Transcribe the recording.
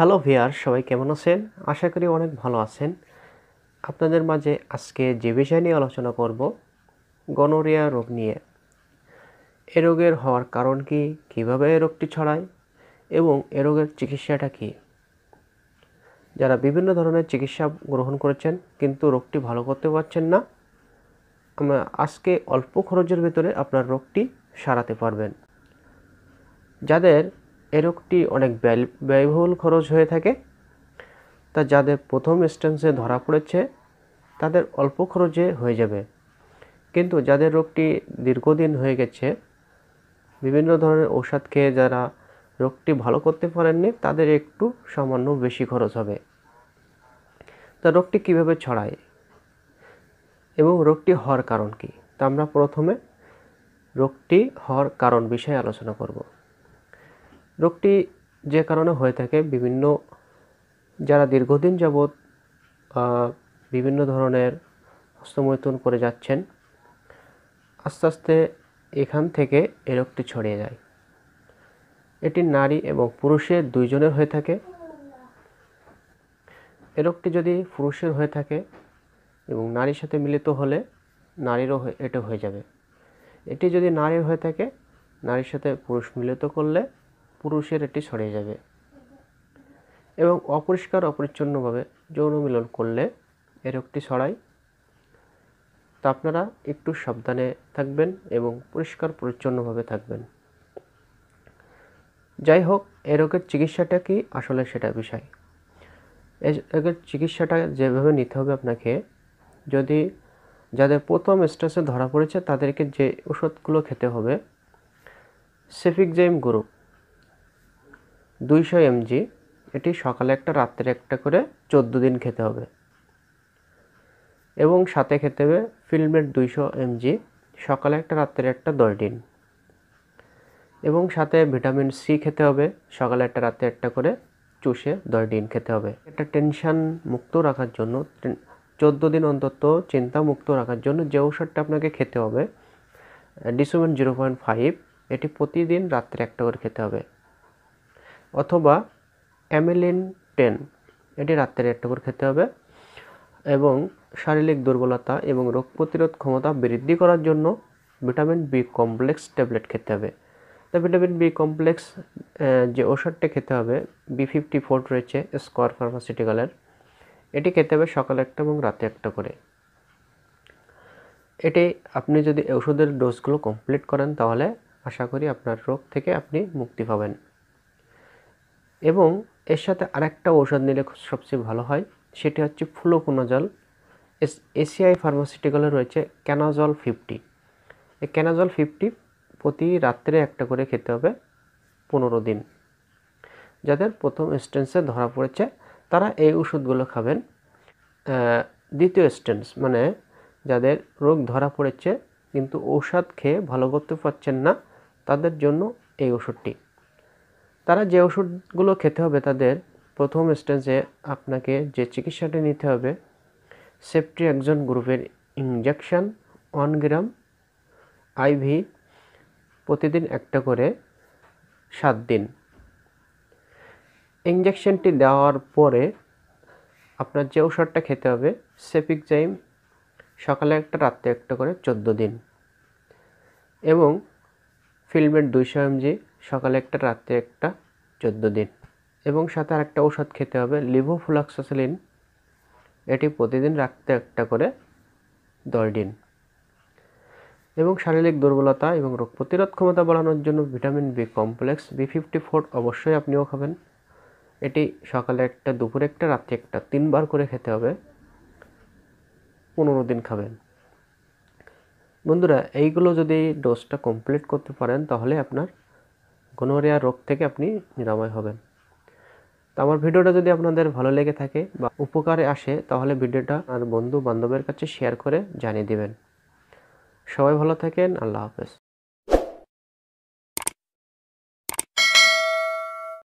hello ভিয়ার সবাই কেমন আছেন আশা করি অনেক ভালো আছেন আপনাদের মাঝে আজকে যে বিষয় নিয়ে আলোচনা করব গনোরিয়া রোগ নিয়ে এ রোগের হওয়ার কারণ কি কিভাবে এ রোগটি ছড়ায় এবং এ রোগের চিকিৎসাটা কী যারা বিভিন্ন ধরনের চিকিৎসা গ্রহণ করেছেন কিন্তু রোগটি ভালো করতে পারছেন না আমরা আজকে অল্প খরচের ভেতরে আপনার রোগটি সারাতে পারবেন যাদের এ রোগটি অনেক ব্যয় ব্যয়বহুল খরচ হয়ে থাকে তা যাদের প্রথম স্টেন্সে ধরা পড়েছে তাদের অল্প খরচে হয়ে যাবে কিন্তু যাদের রোগটি দীর্ঘদিন হয়ে গেছে বিভিন্ন ধরনের ঔষধ খেয়ে যারা রোগটি ভালো করতে পারেননি তাদের একটু সামান্য বেশি খরচ হবে তা রোগটি কিভাবে ছড়ায় এবং রোগটি হওয়ার কারণ কি তা আমরা প্রথমে রোগটি হওয়ার কারণ বিষয়ে আলোচনা করব রোগটি যে কারণে হয়ে থাকে বিভিন্ন যারা দীর্ঘদিন যাবৎ বিভিন্ন ধরনের হস্তমৈথুন করে যাচ্ছেন আস্তে আস্তে এখান থেকে এ রোগটি ছড়িয়ে যায় এটি নারী এবং পুরুষের দুইজনের হয়ে থাকে এ রোগটি যদি পুরুষের হয়ে থাকে এবং নারীর সাথে মিলিত হলে নারীরও এটা হয়ে যাবে এটি যদি নারীর হয়ে থাকে নারীর সাথে পুরুষ মিলিত করলে পুরুষের এটি ছড়িয়ে যাবে এবং অপরিষ্কার অপরিচ্ছন্নভাবে যৌন মিলন করলে এ রোগটি ছড়ায় তা আপনারা একটু সাবধানে থাকবেন এবং পরিষ্কার পরিচ্ছন্নভাবে থাকবেন যাই হোক এ রোগের চিকিৎসাটা কি আসলে সেটা বিষয় এ রোগের চিকিৎসাটা যেভাবে নিতে হবে আপনাকে যদি যাদের প্রথম স্টেজে ধরা পড়েছে তাদেরকে যে ওষুধগুলো খেতে হবে সেফিকজেম গ্রুপ দুইশো এমজি এটি সকালে একটা রাত্রে একটা করে চোদ্দো দিন খেতে হবে এবং সাথে খেতে হবে ফিল্মের দুইশো এমজি সকালে একটা রাত্রে একটা দশ দিন এবং সাথে ভিটামিন সি খেতে হবে সকালে একটা রাতে একটা করে চুষে দশ দিন খেতে হবে একটা টেনশান মুক্ত রাখার জন্য চোদ্দো দিন অন্তত চিন্তা মুক্ত রাখার জন্য যে ওষুধটা আপনাকে খেতে হবে ডিসুমেন জিরো পয়েন্ট ফাইভ এটি প্রতিদিন রাত্রে একটা করে খেতে হবে অথবা অ্যামেলিন টেন এটি রাত্রে একটা করে খেতে হবে এবং শারীরিক দুর্বলতা এবং রোগ প্রতিরোধ ক্ষমতা বৃদ্ধি করার জন্য ভিটামিন বি কমপ্লেক্স ট্যাবলেট খেতে হবে তা ভিটামিন বি কমপ্লেক্স যে ওষুধটা খেতে হবে বি ফিফটি ফোর রয়েছে স্কোয়ার ফার্মাসিউটিক্যালের এটি খেতে হবে সকালে একটা এবং রাতে একটা করে এটি আপনি যদি ওষুধের ডোজগুলো কমপ্লিট করেন তাহলে আশা করি আপনার রোগ থেকে আপনি মুক্তি পাবেন এবং এর সাথে আরেকটা ঔষধ নিলে সবচেয়ে ভালো হয় সেটি হচ্ছে ফ্লোকোনোজল এসিআই ফার্মাসিউটিক্যালে রয়েছে ক্যানাজল ফিফটি এই ক্যানাজল ফিফটি প্রতি রাত্রে একটা করে খেতে হবে পনেরো দিন যাদের প্রথম স্টেন্সে ধরা পড়েছে তারা এই ওষুধগুলো খাবেন দ্বিতীয় স্টেন্স মানে যাদের রোগ ধরা পড়েছে কিন্তু ঔষধ খেয়ে ভালো করতে পারছেন না তাদের জন্য এই ওষুধটি তারা যে ওষুধগুলো খেতে হবে তাদের প্রথম স্টেজে আপনাকে যে চিকিৎসাটি নিতে হবে সেফটি একজন গ্রুপের ইঞ্জেকশান ওয়ান গ্রাম আইভি প্রতিদিন একটা করে সাত দিন ইঞ্জেকশনটি দেওয়ার পরে আপনার যে ওষুধটা খেতে হবে জাইম সকালে একটা রাত্রে একটা করে চোদ্দো দিন এবং ফিল্মের দুইশো এমজি সকালে একটা রাত্রে একটা চোদ্দ দিন এবং সাথে আর একটা ওষুধ খেতে হবে লিভো লিভোফ্লাক্সোসিলিন এটি প্রতিদিন রাখতে একটা করে দশ দিন এবং শারীরিক দুর্বলতা এবং রোগ প্রতিরোধ ক্ষমতা বাড়ানোর জন্য vitamin B complex B fifty four অবশ্যই আপনিও খাবেন এটি সকালে একটা দুপুরে একটা রাত্রে একটা তিনবার করে খেতে হবে পনেরো দিন খাবেন বন্ধুরা এইগুলো যদি ডোজটা কমপ্লিট করতে পারেন তাহলে আপনার গনোরিয়া রোগ থেকে আপনি নিরাময় হবেন তো আমার ভিডিওটা যদি আপনাদের ভালো লেগে থাকে বা উপকারে আসে তাহলে ভিডিওটা আর বন্ধু বান্ধবের কাছে শেয়ার করে জানিয়ে দিবেন সবাই ভালো থাকেন আল্লাহ হাফেজ